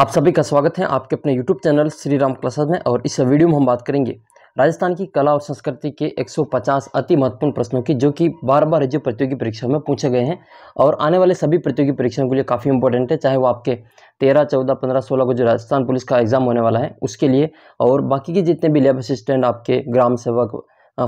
आप सभी का स्वागत है आपके अपने YouTube channel Shri Ram classes में और इस वीडियो में हम बात करेंगे राजस्थान की कला और संस्कृति के 150 अति महत्वपूर्ण प्रश्नों की जो कि बार बार राज्य प्रतियोगी परीक्षा में पूछे गए हैं और आने वाले सभी प्रतियोगी परीक्षाओं के लिए काफ़ी इंपॉर्टेंट है चाहे वो आपके तेरह चौदह पंद्रह सोलह को जो राजस्थान पुलिस का एग्जाम होने वाला है उसके लिए और बाकी के जितने भी लेब असिस्टेंट आपके ग्राम सेवक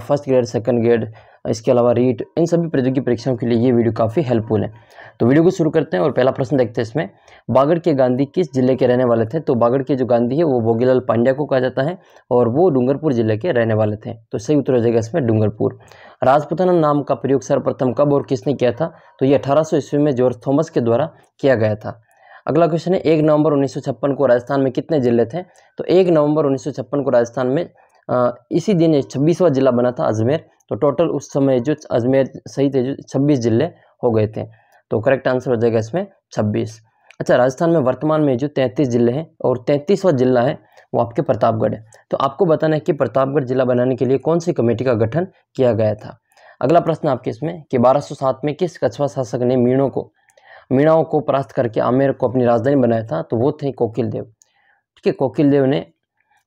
फर्स्ट ग्रेड सेकेंड ग्रेड इसके अलावा रीट इन सभी प्रतियोगी परीक्षाओं के लिए ये वीडियो काफ़ी हेल्पफुल है तो वीडियो को शुरू करते हैं और पहला प्रश्न देखते हैं इसमें बागड़ के गांधी किस जिले के रहने वाले थे तो बागड़ के जो गांधी है वो भोगीलाल पांड्या को कहा जाता है और वो डूंगरपुर जिले के रहने वाले थे तो सही उत्तर हो जाएगा इसमें डूंगरपुर राजपुताना नाम का प्रयोग सर्वप्रथम कब और किसने किया था तो ये अठारह ईस्वी में जॉर्ज थॉमस के द्वारा किया गया था अगला क्वेश्चन है एक नवंबर उन्नीस को राजस्थान में कितने जिले थे तो एक नवंबर उन्नीस को राजस्थान में इसी दिन छब्बीसवा जिला बना था अजमेर तो टोटल उस समय जो अजमेर सहित जो छब्बीस जिले हो गए थे तो करेक्ट आंसर हो जाएगा इसमें छब्बीस अच्छा राजस्थान में वर्तमान में जो तैंतीस जिले हैं और तैंतीसवा जिला है वो आपके प्रतापगढ़ है तो आपको बताना है कि प्रतापगढ़ जिला बनाने के लिए कौन सी कमेटी का गठन किया गया था अगला प्रश्न आपके इसमें कि 1207 में किस कछवा शासक ने मीणों को मीणाओं को परास्त करके आमेर को अपनी राजधानी बनाया था तो वो थे कोकिल देव ठीक है कोकिल देव ने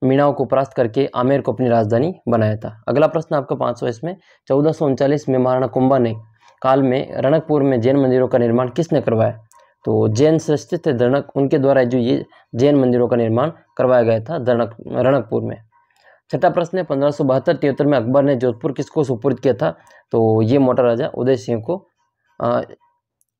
मीणाओं को परास्त करके आमेर को अपनी राजधानी बनाया था अगला प्रश्न आपका पाँच सौ इसमें चौदह सौ उनचालीस में महाराणा कुंभा ने काल में रणकपुर में जैन मंदिरों का निर्माण किसने करवाया तो जैन सृष्टि थे दरणक उनके द्वारा जो ये जैन मंदिरों का निर्माण करवाया गया था दरणक रणकपुर में छठा प्रश्न है पंद्रह सौ बहत्तर तिहत्तर में अकबर ने जोधपुर किसको सुपुर्द किया था तो ये मोटा राजा उदय सिंह को आ,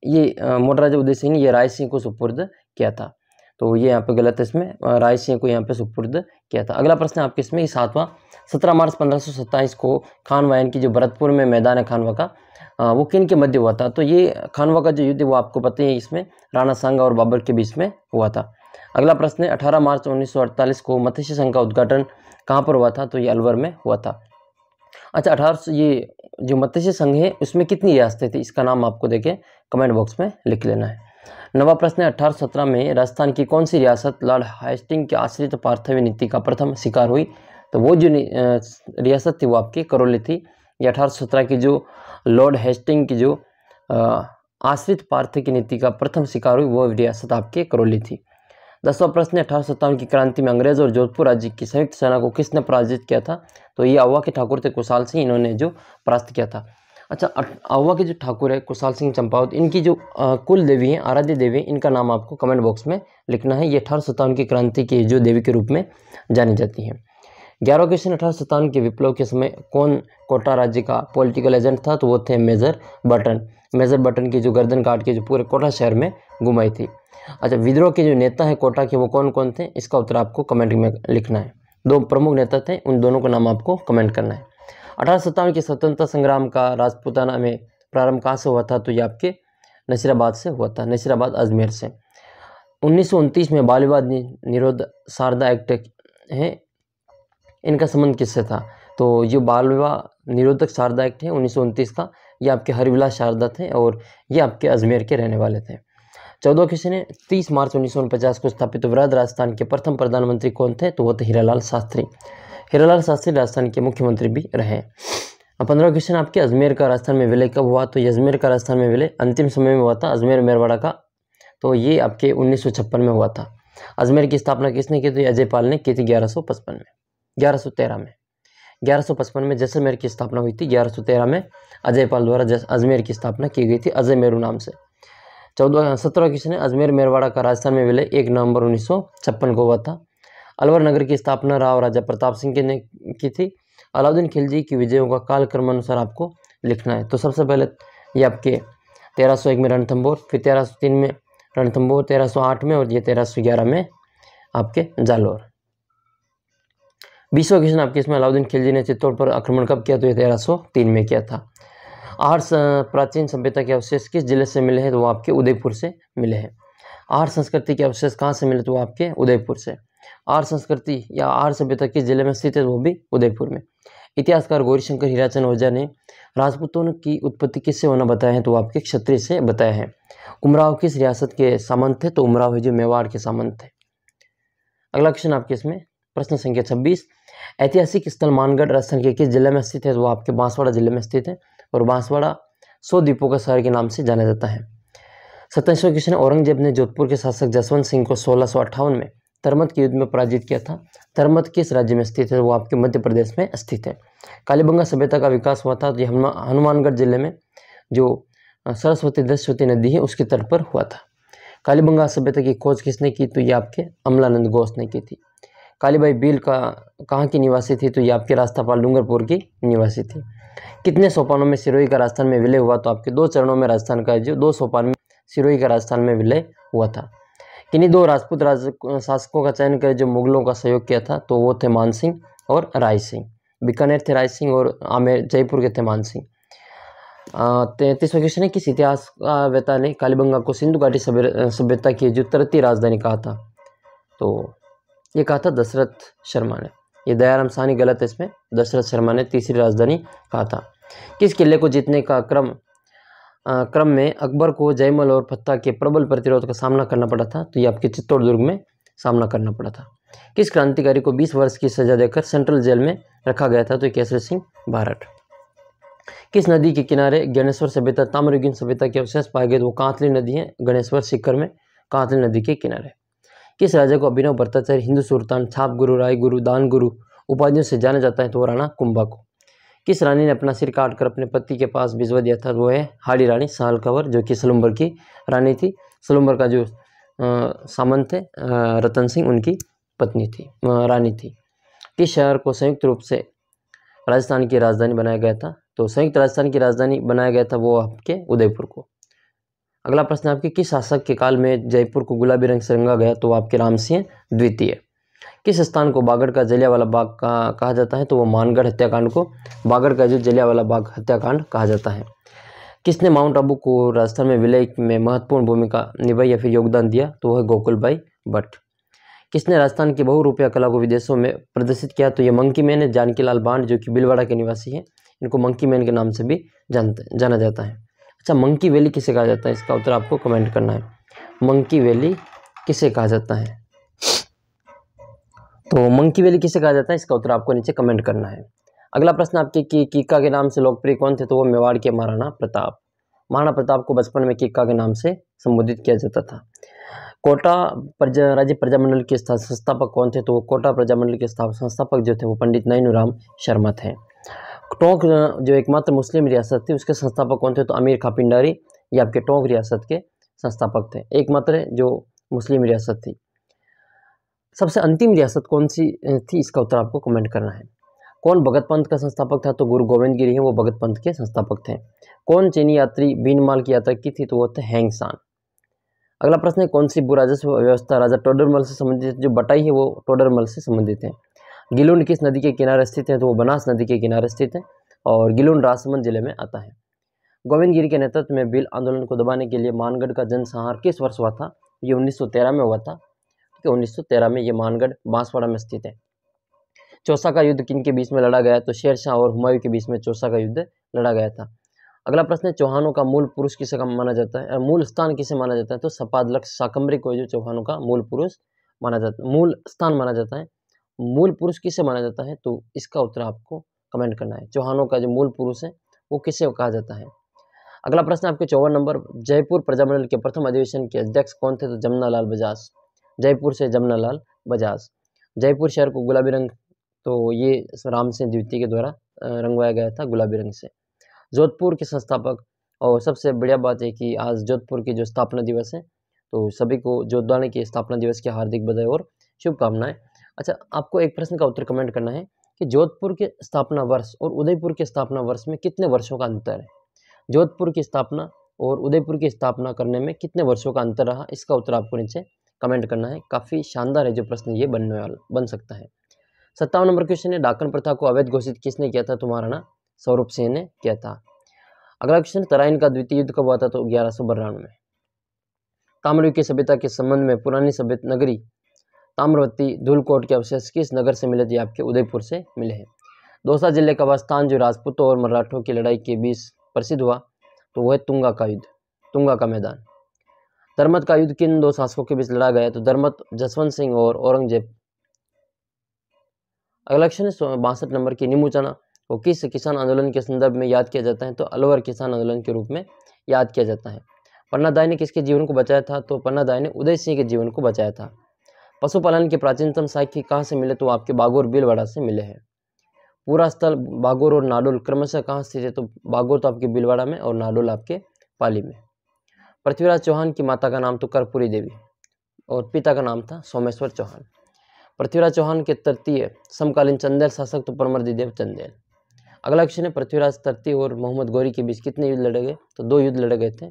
ये मोटा राजा उदय सिंह ने ये राय सिंह को सुपुर्द किया था तो ये यहाँ पे गलत है इसमें राय सिंह को यहाँ पे सुपुर्द किया था अगला प्रश्न आपके इसमें सातवां सत्रह मार्च पंद्रह को खानवायन की जो भरतपुर में मैदान है खानवा का वो किन के मध्य हुआ था तो ये खानवा का जो युद्ध वो आपको पता ही है इसमें राणा संघ और बाबर के बीच में हुआ था अगला प्रश्न है अठारह मार्च उन्नीस को मत्स्य संघ का उद्घाटन कहाँ पर हुआ था तो ये अलवर में हुआ था अच्छा अठारह ये जो मत्स्य संघ है उसमें कितनी रियासतें थी इसका नाम आपको देखें कमेंट बॉक्स में लिख लेना है नवा प्रश्न है अठारह में राजस्थान की कौन सी रियासत लॉर्ड हेस्टिंग के आश्रित पार्थवी नीति का प्रथम शिकार हुई तो वो जो रियासत थी वो आपकी करौली थी या अठारह की जो लॉर्ड हेस्टिंग की जो आश्रित पार्थिव की नीति का प्रथम शिकार हुई वो रियासत आपकी करौली थी दसवां प्रश्न अठारह सत्तावन की क्रांति में अंग्रेज और जोधपुर राज्य की संयुक्त सेना को किसने पराजित किया था तो ये अवा के ठाकुर थे कुशाल सिंह इन्होंने जो परास्त किया था अच्छा आवा के जो ठाकुर है कुशाल सिंह चंपावत इनकी जो कुल देवी हैं आराध्य देवी इनका नाम आपको कमेंट बॉक्स में लिखना है ये अठारह सत्तावन की क्रांति की जो देवी के रूप में जानी जाती है ग्यारह क्वेश्चन अठारह सत्तावन के विप्लव के समय कौन कोटा राज्य का पॉलिटिकल एजेंट था तो वो थे मेजर बटन मेजर बटन की जो गर्दन काट के जो पूरे कोटा शहर में घुमाई थी अच्छा विद्रोह के जो नेता हैं कोटा के वो कौन कौन थे इसका उत्तर आपको कमेंट में लिखना है दो प्रमुख नेता थे उन दोनों का नाम आपको कमेंट करना है अठारह के स्वतंत्रता संग्राम का राजपूताना में प्रारंभ कहाँ से हुआ था तो ये आपके नसीराबाद से हुआ था नसीराबाद अजमेर से उन्नीस में बाल निरोध शारदा एक्ट है इनका संबंध किससे था तो ये बाल विवाह निरोधक शारदा एक्ट है उन्नीस का ये आपके हरिविलास शारदा थे और ये आपके अजमेर के रहने वाले थे चौदह क्वेश्चन है तीस मार्च उन्नीस को स्थापित वृद्ध राजस्थान के प्रथम प्रधानमंत्री कौन थे तो वो थे हीरालाल शास्त्री हिरालाल शास्त्री राजस्थान के मुख्यमंत्री भी रहे पंद्रह क्वेश्चन आपके अजमेर का राजस्थान में विलय कब हुआ तो अजमेर का राजस्थान में विलय अंतिम समय में हुआ था अजमेर मेरवाड़ा का तो ये आपके उन्नीस में हुआ था अजमेर की स्थापना किसने की तो अजय पाल ने की थी ग्यारह में ग्यारह में ग्यारह में जैसलमेर की स्थापना हुई थी ग्यारह में अजय पाल द्वारा अजमेर की स्थापना की गई थी अजय मेरू नाम से चौदह सत्रह क्वेश्चन है अजमेर मेरवाड़ा का राजस्थान में विलय एक नवंबर उन्नीस को हुआ था अलवर नगर की स्थापना राव राजा प्रताप सिंह के ने की थी अलाउद्दीन खिलजी की विजयों का कालक्रम अनुसार आपको लिखना है तो सबसे पहले ये आपके 1301 में रणथम्बोर फिर 1303 में रणथम्बोर 1308 में और ये 1311 में आपके जालोर बीसवा क्वेश्चन आपके इसमें अलाउद्दीन खिलजी ने चित्तौड़ पर आक्रमण कब किया तो ये तीन में किया था आठ प्राचीन सभ्यता के अवशेष किस जिले से मिले हैं तो वो आपके उदयपुर से मिले हैं आहर संस्कृति के अवशेष कहाँ से मिले तो वो आपके उदयपुर से आर संस्कृति या आर सभ्यता किस जिले में स्थित है वो भी उदयपुर में इतिहासकार गौरीशंकर हीराचंद ओझा ने राजपूतों की उत्पत्ति किससे होना बताया है तो आपके क्षत्रिय से बताया है उमराव किस रियासत के सामंत है तो उमराव है जो मेवाड़ के सामंत है अगला क्वेश्चन आपके इसमें प्रश्न संख्या छब्बीस ऐतिहासिक स्थल मानगढ़ राजस्थान के किस जिले में स्थित है तो वो आपके बांसवाड़ा जिले में स्थित है और बांसवाड़ा सौ द्वीपों का शहर के नाम से जाना जाता है सत्ताईसवें क्वेश्चन औरंगजेब ने जोधपुर के शासक जसवंत सिंह को सोलह में तरमत के युद्ध में पराजित किया था तरमत किस राज्य में स्थित है वो आपके मध्य प्रदेश में स्थित है कालीबंगा सभ्यता का विकास हुआ था तो हनुमानगढ़ जिले में जो सरस्वती दस्वती नदी है उसके तट पर हुआ था कालीबंगा सभ्यता की खोज किसने की तो ये आपके अमलानंद घोष ने की थी कालीबाई बील का कहाँ की निवासी थी तो ये आपके राजस्थापाल डूंगरपुर की निवासी थी कितने सोपानों में सिरोही का राजस्थान में विलय हुआ तो आपके दो चरणों में राजस्थान का जो दो सोपान में सिरोही का राजस्थान में विलय हुआ था किन्हीं दो राजपूत राज शासकों का चयन करें जो मुगलों का सहयोग किया था तो वो थे मानसिंह और राय सिंह बीकानेर थे राय सिंह और आमेर जयपुर के थे मानसिंह तैतीसवा क्वेश्चन है किस इतिहास वेता ने कालीबंगा को सिंधु घाटी सभ्यता की जो तरती राजधानी कहा था तो ये कहा था दशरथ शर्मा ने ये दयाराम सानी गलत है इसमें दशरथ शर्मा ने तीसरी राजधानी कहा था किस किले को जीतने का क्रम क्रम में अकबर को जयमल और फत्ता के प्रबल प्रतिरोध का सामना करना पड़ा था तो ये आपके चित्तौड़ दुर्ग में सामना करना पड़ा था किस क्रांतिकारी को 20 वर्ष की सजा देकर सेंट्रल जेल में रखा गया था तो केसर सिंह भारत किस नदी के किनारे गणेश्वर सभ्यता ताम्रगिन सभ्यता के अवशेष पाए गए तो वो कांतली नदी है गणेश्वर शिखर में कांतली नदी के किनारे किस राजा को अभिनव भ्रताचार्य हिंदू सुल्तान छाप गुरु राय गुरु दान गुरु उपाधियों से जाना जाता है तो राणा कुंभा को किस रानी ने अपना सिर काट कर अपने पति के पास भिजवा दिया था वो है हाड़ी रानी साल कंवर जो कि सलम्बर की रानी थी सलम्बर का जो सामंत थे रतन सिंह उनकी पत्नी थी रानी थी किस शहर को संयुक्त रूप से राजस्थान की राजधानी बनाया गया था तो संयुक्त राजस्थान की राजधानी बनाया गया था वो आपके उदयपुर को अगला प्रश्न आपके किस शासक के काल में जयपुर को गुलाबी रंग से रंगा गया तो आपके राम सिंह द्वितीय किस स्थान को बागड़ का जलियावाला बाग कहा जाता है तो वो मानगढ़ हत्याकांड को बागड़ का जो जलियावाला बाग हत्याकांड कहा जाता है किसने माउंट आबू को राजस्थान में विलय में महत्वपूर्ण भूमिका निभाई या फिर योगदान दिया तो वह गोकुल भाई भट्ट किसने राजस्थान की बहुरूपया कला को विदेशों में प्रदर्शित किया तो ये मंकी मैन है जानकीलाल बांड जो कि बिलवाड़ा के निवासी हैं इनको मंकी मैन के नाम से भी जानते जाना जाता है अच्छा मंकी वैली किसे कहा जाता है इसका उत्तर आपको कमेंट करना है मंकी वैली किसे कहा जाता है तो मंकी वैली किसे कहा जाता है इसका उत्तर आपको नीचे कमेंट करना है अगला प्रश्न आपके कि किक्का के नाम से लोकप्रिय कौन थे तो वो मेवाड़ के महाराणा प्रताप महाराणा प्रताप को बचपन में किक्का के नाम से संबोधित किया जाता था कोटा प्रजा राज्य प्रजामंडल के संस्थापक कौन थे तो वो कोटा प्रजामंडल के संस्थापक जो थे वो पंडित नयनूराम शर्मा थे टोंक जो एकमात्र मुस्लिम रियासत थी उसके संस्थापक कौन थे तो अमीर खापिंडारी ये आपके टोंक रियासत के संस्थापक थे एकमात्र जो मुस्लिम रियासत थी सबसे अंतिम रियासत कौन सी थी इसका उत्तर आपको कमेंट करना है कौन भगत पंथ का संस्थापक था तो गुरु गोविंद गिरी है वो भगत पंथ के संस्थापक थे कौन चीनी यात्री बीनमाल की यात्रा की थी तो वो थे हैंगसान अगला प्रश्न है कौन सी राजस्व व्यवस्था राजा टोडरमल से संबंधित जो बटाई है वो टोडरमल से संबंधित है गिलुंड किस नदी के किनारे स्थित है तो वो बनास नदी के किनारे स्थित है और गिलुंड राजसमंद जिले में आता है गोविंद गिरी के नेतृत्व में बिल आंदोलन को दबाने के लिए मानगढ़ का जनसंहार किस वर्ष हुआ था ये 1913 में हुआ था कि 1913 में ये महानगढ़ बांसवाड़ा में स्थित है चौसा का युद्ध किन के बीच में लड़ा गया तो शेरशाह और हुमायूं के बीच में चौसा का युद्ध लड़ा गया था अगला प्रश्न है चौहानों का मूल पुरुष किसे माना जाता है मूल स्थान किसे माना जाता है तो सपादलक साकम्बरी को जो चौहानों का मूल पुरुष माना जाता है मूल स्थान माना जाता है मूल पुरुष किसे माना जाता है तो इसका उत्तर आपको कमेंट करना है चौहानों का जो मूल पुरुष है वो किसे कहा जाता है अगला प्रश्न आपके चौवन नंबर जयपुर प्रजामंडल के प्रथम अधिवेशन के अध्यक्ष कौन थे तो जमुना लाल बजाज जयपुर से जमनालाल बजाज जयपुर शहर को गुलाबी रंग तो ये राम सिंह द्वितीय के द्वारा रंगवाया गया था गुलाबी रंग से जोधपुर के संस्थापक और सबसे बढ़िया बात है कि आज जोधपुर के जो स्थापना दिवस है तो सभी को जोधदानी के स्थापना दिवस की हार्दिक बधाई और शुभकामनाएं अच्छा आपको एक प्रश्न का उत्तर कमेंट करना है कि जोधपुर के स्थापना वर्ष और उदयपुर के स्थापना वर्ष में कितने वर्षों का अंतर है जोधपुर की स्थापना और उदयपुर की स्थापना करने में कितने वर्षों का अंतर रहा इसका उत्तर आपको नीचे कमेंट करना है काफ़ी शानदार है जो प्रश्न ये बनने वाला बन सकता है सत्तावन नंबर क्वेश्चन है डाकन प्रथा को अवैध घोषित किसने किया था तुम्हारा ना सौरभ सिंह ने किया था अगला क्वेश्चन तराइन का द्वितीय युद्ध कब हुआ था तो ग्यारह सौ बारानवे में की सभ्यता के संबंध में पुरानी सभ्यता नगरी ताम्रवती धूलकोट के अवशेष किस नगर से मिले थे आपके उदयपुर से मिले हैं दौसा जिले का वह स्थान जो राजपूतों और मराठों की लड़ाई के बीच प्रसिद्ध हुआ तो वह तुंगा का युद्ध तुंगा का मैदान दरमत का युद्ध किन दो शासकों के बीच लड़ा गया तो दरमत जसवंत सिंह और औरंगजेब अगला क्वेश्चन बासठ नंबर की निमोचना को किस किसान आंदोलन के संदर्भ में याद किया जाता है तो अलवर किसान आंदोलन के रूप में याद किया जाता है पन्ना दाई ने किसके जीवन को बचाया था तो पन्ना दाई ने उदय सिंह के जीवन को बचाया था पशुपालन के प्राचीनतम साक्ष्य कहाँ से मिले तो आपके बागोर बिलवाड़ा से मिले हैं पूरा स्थल बागोर और नाडोल क्रमशः कहाँ स्थित है तो बागोर तो आपके बिलवाड़ा में और नाडोल आपके पाली में पृथ्वीराज चौहान की माता का नाम तो कर्पूरी देवी और पिता का नाम था सोमेश्वर चौहान पृथ्वीराज चौहान के तृतीय समकालीन चंदेल शासक तो परमर्दी देव चंदेल अगला क्वेश्चन है पृथ्वीराज तृतीय और मोहम्मद गौरी के बीच कितने युद्ध लड़े गए तो दो युद्ध लड़े गए थे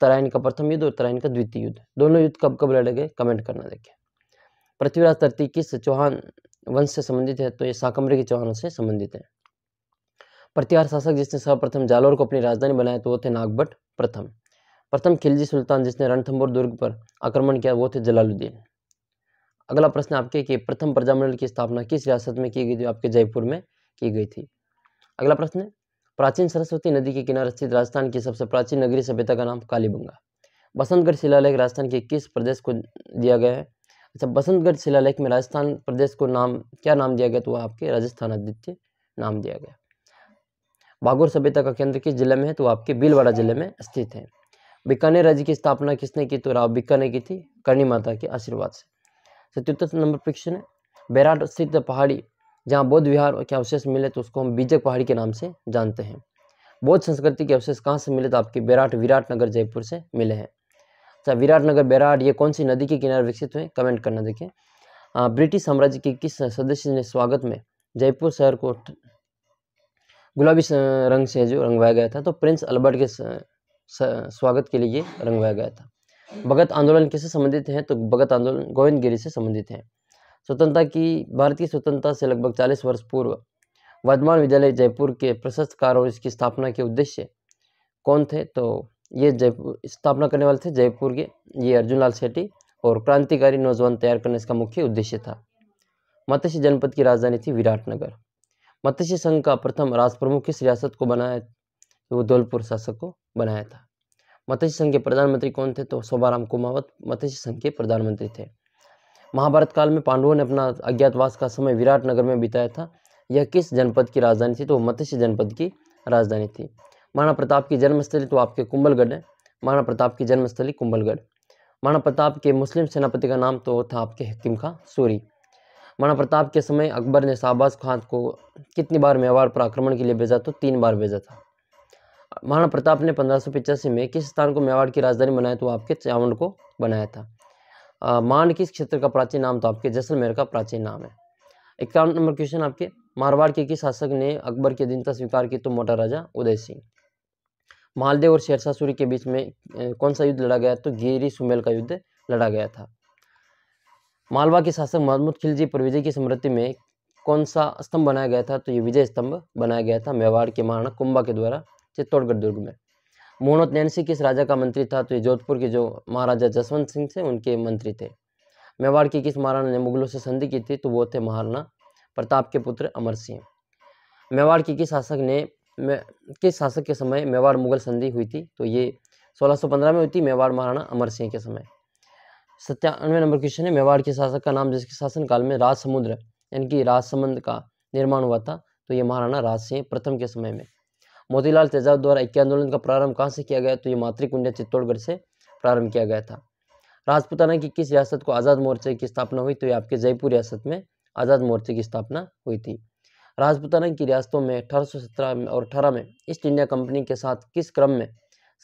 तराइन का प्रथम युद्ध और तराइन का द्वितीय युद्ध दोनों युद्ध कब कब लड़े गए कमेंट करना देखें पृथ्वीराज तृतीय किस चौहान वंश से संबंधित है तो ये शाकंबरी के चौहानों से संबंधित है प्रतिहार शासक जिसने सर्वप्रथम जालौर को अपनी राजधानी बनाया तो वो थे नागभट प्रथम प्रथम खिलजी सुल्तान जिसने रणथम्बोर दुर्ग पर आक्रमण किया वो थे जलालुद्दीन अगला प्रश्न आपके कि प्रथम प्रजामंडल की स्थापना किस रियासत में की गई थी आपके जयपुर में की गई थी अगला प्रश्न प्राचीन सरस्वती नदी के किनारे स्थित राजस्थान की सबसे प्राचीन नगरीय सभ्यता का नाम कालीबंगा बसंतगढ़ शिलालेख राजस्थान के किस प्रदेश को दिया गया है अच्छा बसंतगढ़ शिलालेख में राजस्थान प्रदेश को नाम क्या नाम दिया गया तो वह आपके राजस्थान आदित्य नाम दिया गया बागोर सभ्यता का केंद्र किस जिले में है तो आपके भीलवाड़ा जिले में स्थित है बीकानेर राज्य की स्थापना किसने की तो राव बीका ने की थी करणी माता के आशीर्वाद से सत्युत्तर नंबर प्रश्न है बैराट स्थित पहाड़ी जहाँ बौद्ध विहार के अवशेष मिले तो उसको हम बीजक पहाड़ी के नाम से जानते हैं बौद्ध संस्कृति के अवशेष कहाँ से मिले तो आपके बैराट विराट नगर जयपुर से मिले हैं अच्छा विराट नगर बैराट ये कौन सी नदी के किनारे विकसित हुए कमेंट करना देखें ब्रिटिश साम्राज्य के किस सदस्य ने स्वागत में जयपुर शहर को गुलाबी रंग से जो रंगवाया गया था तो प्रिंस अल्बर्ट के स्वागत के लिए रंगवाया गया था भगत आंदोलन किससे संबंधित हैं तो भगत आंदोलन गोविंद गिरी से संबंधित हैं स्वतंत्रता की भारतीय स्वतंत्रता से लगभग 40 वर्ष पूर्व वर्धमान विद्यालय जयपुर के प्रशस्त कार और इसकी स्थापना के उद्देश्य कौन थे तो ये जयपुर स्थापना करने वाले थे जयपुर के ये अर्जुनलाल सेठी और क्रांतिकारी नौजवान तैयार करने इसका मुख्य उद्देश्य था मत्स्य जनपद की राजधानी थी विराटनगर मत्स्य संघ का प्रथम राजप्रमुख किस रियासत को बनाया वो धौलपुर शासक को बनाया था मत्स्य संघ के प्रधानमंत्री कौन थे तो शोभाराम कुमावत मत्स्य संघ के प्रधानमंत्री थे महाभारत काल में पांडवों ने अपना अज्ञातवास का समय विराट नगर में बिताया था यह किस जनपद की राजधानी थी तो मत्स्य जनपद की राजधानी थी महाराणा प्रताप की जन्मस्थली तो आपके कुंभलगढ़ है महाराणा प्रताप की जन्मस्थली कुंभलगढ़ महाराणा प्रताप के मुस्लिम सेनापति का नाम तो था आपके हकीम खां सूरी महाराणा प्रताप के समय अकबर ने शाहबाज खान को कितनी बार मेवाड़ पर आक्रमण के लिए भेजा तो तीन बार भेजा था महाराणा प्रताप ने पंद्रह में किस स्थान को मेवाड़ की राजधानी बनाया तो आपके चावंड को बनाया था मांड किस क्षेत्र का प्राचीन नाम तो आपके जैसलमेर का प्राचीन नाम है इक्यावन नंबर क्वेश्चन आपके मारवाड़ के किस शासक ने अकबर की अधीनता स्वीकार की तो मोटा राजा उदय सिंह मालदेव और शेरशाह सूरी के बीच में कौन सा युद्ध लड़ा गया तो गेरी सुमेल का युद्ध लड़ा गया था मालवा के शासक महमूद खिलजी पर विजय की स्मृति में कौन सा स्तंभ बनाया गया था तो ये विजय स्तंभ बनाया गया था मेवाड़ के महाराणा कुंभा के द्वारा चित्तौड़गढ़ दुर्ग में मोहनोत नैनसी किस राजा का मंत्री था तो ये जोधपुर के जो महाराजा जसवंत सिंह थे उनके मंत्री थे मेवाड़ की किस महाराणा ने मुगलों से संधि की थी तो वो थे महाराणा प्रताप के पुत्र अमर सिंह मेवाड़ के किस शासक ने किस शासक के समय मेवाड़ मुगल संधि हुई थी तो ये 1615 में हुई थी मेवाड़ महाराणा अमर सिंह के समय सत्यानवे नंबर क्वेश्चन है मेवाड़ के शासक का नाम जिसके शासनकाल में राज समुद्र यानी कि राजसमंद का निर्माण हुआ था तो ये महाराणा राज सिंह प्रथम के समय में मोतीलाल तेजाब द्वारा इक्के आंदोलन का प्रारंभ कहाँ से किया गया तो ये मातृकुंड चित्तौड़गढ़ से प्रारंभ किया गया था राजपूताना की किस रियासत को आज़ाद मोर्चे की स्थापना हुई तो ये आपके जयपुर रियासत में आज़ाद मोर्चे की स्थापना हुई थी राजपूताना की रियासतों में अठारह में और अठारह में ईस्ट इंडिया कंपनी के साथ किस क्रम में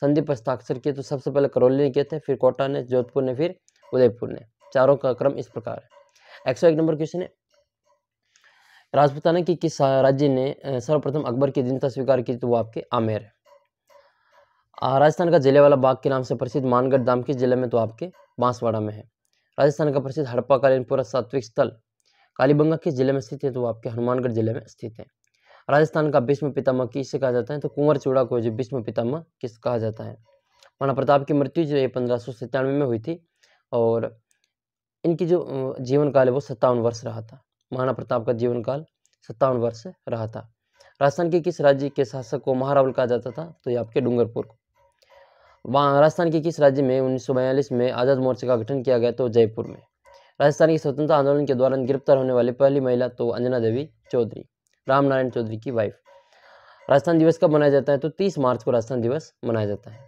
संधि पर हस्ताक्षर किए तो सबसे पहले करौली ने किए थे फिर कोटा ने जोधपुर ने फिर उदयपुर ने चारों का क्रम इस प्रकार है एक सौ एक नंबर क्वेश्चन है राजपूताना की किस राज्य ने सर्वप्रथम अकबर की दीनता स्वीकार की तो वो आपके आमेर है राजस्थान का जिले वाला बाग के नाम से प्रसिद्ध मानगढ़ धाम किस जिले में तो आपके बांसवाड़ा में है राजस्थान का प्रसिद्ध हड़प्पाकालीन पूरा सात्विक स्थल कालीबंगा किस जिले में स्थित है तो आपके हनुमानगढ़ जिले में स्थित है राजस्थान का भीष्म पितामह किस कहा जाता है तो कुंवर चूड़ा को जो भीष्म पितामह किस कहा जाता है माना प्रताप की मृत्यु जो है पंद्रह सौ सत्तानवे में हुई थी और इनकी जो जीवन काल है वो सत्तावन वर्ष रहा था महाराणा प्रताप का जीवन काल सत्तावन वर्ष रहा था राजस्थान के किस राज्य के शासक को महारावल कहा जाता था तो ये आपके डूंगरपुर को वहाँ राजस्थान के किस राज्य में उन्नीस में आज़ाद मोर्चे का गठन किया गया तो जयपुर में राजस्थान के स्वतंत्रता आंदोलन के दौरान गिरफ्तार होने वाली पहली महिला तो अंजना देवी चौधरी रामनारायण चौधरी की वाइफ राजस्थान दिवस कब मनाया जाता है तो तीस मार्च को राजस्थान दिवस मनाया जाता है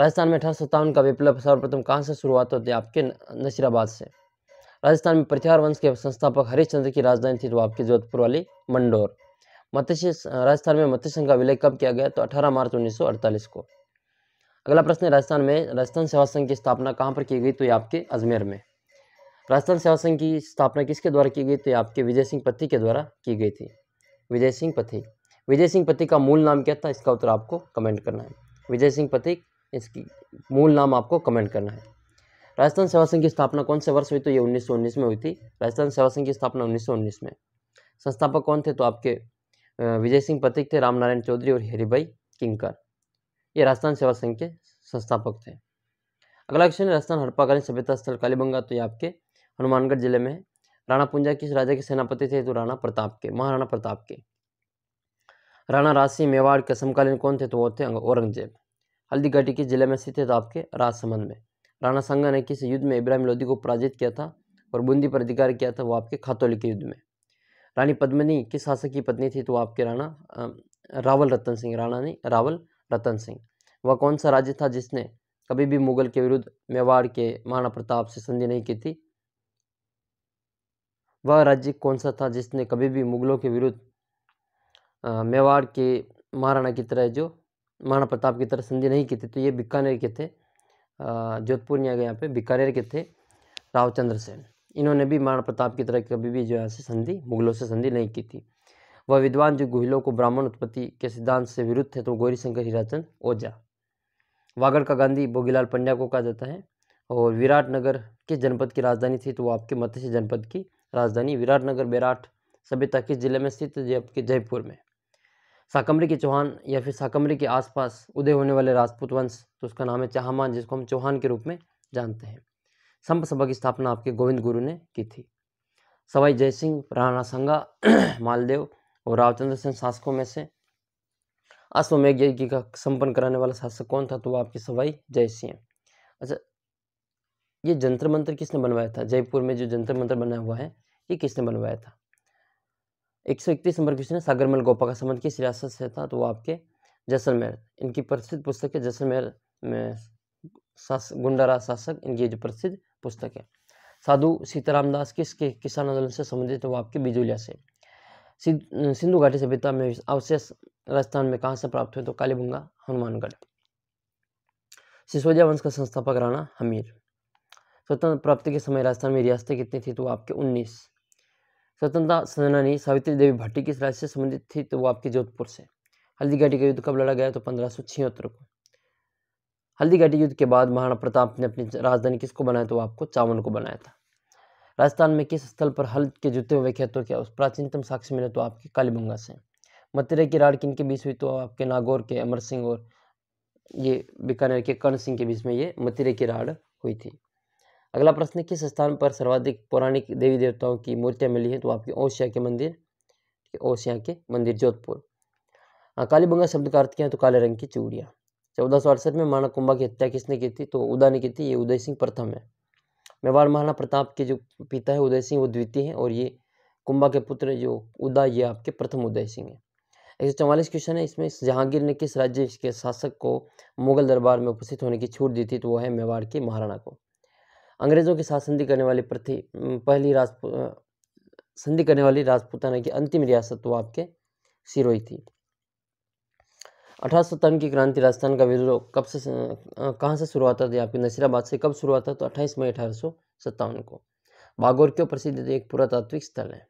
राजस्थान में अठारह सत्तावन का विप्लव सर्वप्रथम कहाँ से शुरुआत होती है आपके नसीराबाद से राजस्थान में प्रत्यार वंश के संस्थापक हरिश्चंद्र की राजधानी थी तो आपकी जोधपुर वाली मंडोर मत्स्य राजस्थान में मत्स्य संघ का विलय कब किया गया तो 18 मार्च 1948 को अगला प्रश्न है राजस्थान में राजस्थान सेवा संघ की स्थापना कहाँ पर की गई तो ये आपके अजमेर में राजस्थान सेवा संघ की स्थापना किसके द्वारा की गई तो ये आपके विजय सिंह पथी के द्वारा की गई थी विजय सिंह पथी विजय सिंह पथिक का मूल नाम क्या था इसका उत्तर आपको कमेंट करना है विजय सिंह पथिक इसकी मूल नाम आपको कमेंट करना है राजस्थान सेवा संघ की स्थापना कौन से वर्ष हुई तो ये 1919 में हुई थी राजस्थान सेवा संघ की स्थापना 1919 में संस्थापक कौन थे तो आपके विजय सिंह पथिक थे रामनारायण चौधरी और हेरीबाई किंकर ये राजस्थान सेवा संघ के संस्थापक थे अगला क्वेश्चन है राजस्थान हड़पाकालीन सभ्यता स्थल कालीबंगा तो ये आपके हनुमानगढ़ जिले में है राणा पुंजा किस राजा के सेनापति थे तो राणा प्रताप के महाराणा प्रताप के राणा राशि मेवाड़ के समकालीन कौन थे तो वो थे औरंगजेब हल्दी घाटी के जिले में स्थित है तो आपके राजसमंद में राणा संगा ने किस युद्ध में इब्राहिम लोधी को पराजित किया था और बूंदी पर अधिकार किया था वो आपके खातौली के युद्ध में रानी पद्मनी किस शासक की पत्नी थी तो आपके राणा रावल रतन सिंह राणा ने रावल रतन सिंह वह कौन सा राज्य था जिसने कभी भी मुगल के विरुद्ध मेवाड़ के महाराणा प्रताप से संधि नहीं की थी वह राज्य कौन सा था जिसने कभी भी मुगलों के विरुद्ध मेवाड़ के महाराणा की तरह जो महाराणा प्रताप की तरह संधि नहीं की थी तो ये बीकानेर के थे जोधपुर नहीं आ यहाँ पे बीकानेर के थे रावचंद्र सेन इन्होंने भी महाराणा प्रताप की तरह कभी भी जो है से संधि मुगलों से संधि नहीं की थी वह विद्वान जो गुहिलों को ब्राह्मण उत्पत्ति के सिद्धांत से विरुद्ध थे तो गौरी शंकर हीराचंद ओझा वागड़ का गांधी बोगीलाल पंड्या को कहा जाता है और विराट नगर किस जनपद की राजधानी थी तो वो आपके मत्स्य जनपद की राजधानी विराट नगर बैराट सभ्यता किस जिले में स्थित जयपुर में साकम्बरी के चौहान या फिर साकम्बरी के आसपास उदय होने वाले राजपूत वंश तो उसका नाम है चाहमान जिसको हम चौहान के रूप में जानते हैं संप सभा की स्थापना आपके गोविंद गुरु ने की थी सवाई जय सिंह राणा संगा मालदेव और रावचंद्र सिंह शासकों में से अश्वमेघ यज्ञ का संपन्न कराने वाला शासक कौन था तो वो आपके सवाई जय सिंह अच्छा ये जंतर मंत्र किसने बनवाया था जयपुर में जो जंतर मंत्र बना हुआ है ये किसने बनवाया था एक सौ इकतीस नंबर क्वेश्चन है सागरमल गोपा का संबंध किस रियासत से था तो वो आपके जैसलमेर इनकी प्रसिद्ध पुस्तक है जैसलमेर में शास गुंडारा शासक इनकी जो प्रसिद्ध पुस्तक है साधु सीताराम दास किसके किसान आंदोलन से संबंधित है वो आपके बिजुलिया से सिंधु घाटी सभ्यता में अवशेष राजस्थान में कहाँ से प्राप्त हुए तो कालीबंगा हनुमानगढ़ सिसोदिया वंश का संस्थापक राणा हमीर स्वतंत्र प्राप्ति के समय राजस्थान में रियासतें कितनी थी तो आपके उन्नीस स्वतंत्रता सेनानी सावित्री देवी भट्टी किस राज्य से संबंधित थी तो वो आपके जोधपुर से हल्दी घाटी का युद्ध कब लड़ा गया तो पंद्रह को हल्दी घाटी युद्ध के बाद महाराणा प्रताप ने अपनी राजधानी किसको बनाया तो आपको चावन को बनाया था राजस्थान में किस स्थल पर हल के जुते हुए खेतों के उस प्राचीनतम साक्ष्य मिले तो आपके कालीबंगा से मथुरा की राड किन के बीच हुई तो आपके नागौर के अमर सिंह और ये बीकानेर के कर्ण सिंह के बीच में ये मथुरा की राड हुई थी अगला प्रश्न किस स्थान पर सर्वाधिक पौराणिक देवी देवताओं की मूर्तियाँ मिली हैं तो आपके ओशिया के मंदिर ओशिया के मंदिर जोधपुर हाँ, काली बंगा शब्द का अर्थ क्या है तो काले रंग की चूड़ियाँ चौदह सौ अड़सठ में माना कुंभा की हत्या किसने की थी तो उदा ने की थी ये उदय सिंह प्रथम है मेवाड़ महाराणा प्रताप के जो पिता है उदय सिंह वो द्वितीय हैं और ये कुंभा के पुत्र जो उदा ये आपके प्रथम उदय सिंह है एक सौ चौवालीस क्वेश्चन है इसमें जहांगीर ने किस राज्य के शासक को मुगल दरबार में उपस्थित होने की छूट दी थी तो वो है मेवाड़ के महाराणा को अंग्रेज़ों के साथ संधि करने वाली प्रति पहली राजपूत संधि करने वाली राजपूताना की अंतिम रियासत तो आपके सिरोही थी अठारह की क्रांति राजस्थान का विद्रोह कब से कहाँ से शुरू होता था आपके नसीराबाद से कब शुरू होता तो 28 मई अठारह को बागोर क्यों प्रसिद्ध एक पुरातात्विक स्थल है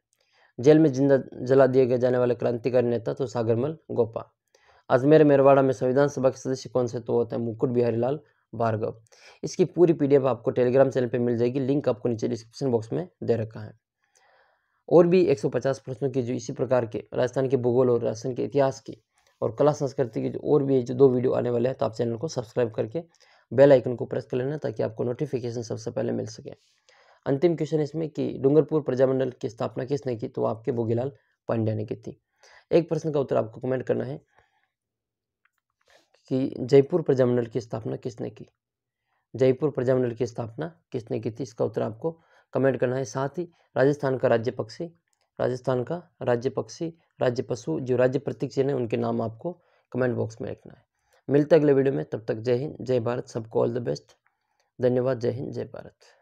जेल में जिंदा जला दिए गए जाने वाले क्रांतिकारी नेता तो सागरमल गोपा अजमेर मेरवाड़ा में संविधान सभा के सदस्य कौन से तो होते हैं मुकुट बिहारी लाल भार्गव इसकी पूरी पीडीएफ आपको टेलीग्राम चैनल पे मिल जाएगी लिंक आपको नीचे डिस्क्रिप्शन बॉक्स में दे रखा है और भी 150 प्रश्नों की जो इसी प्रकार के राजस्थान के भूगोल और राजस्थान के इतिहास की और कला संस्कृति की जो और भी जो दो वीडियो आने वाले हैं तो आप चैनल को सब्सक्राइब करके बेल आइकन को प्रेस कर लेना ताकि आपको नोटिफिकेशन सबसे पहले मिल सके अंतिम क्वेश्चन इसमें कि डूंगरपुर प्रजामंडल की स्थापना किसने की तो आपके बोगीलाल पांड्या ने की थी एक प्रश्न का उत्तर आपको कमेंट करना है कि जयपुर प्रजामंडल की स्थापना किसने की जयपुर प्रजामंडल की स्थापना किसने की थी इसका उत्तर आपको कमेंट करना है साथ ही राजस्थान का राज्य पक्षी राजस्थान का राज्य पक्षी राज्य पशु जो राज्य प्रतीक चिन्ह है उनके नाम आपको कमेंट बॉक्स में लिखना है मिलते अगले वीडियो में तब तक जय हिंद जय भारत सबको ऑल द बेस्ट धन्यवाद जय हिंद जय भारत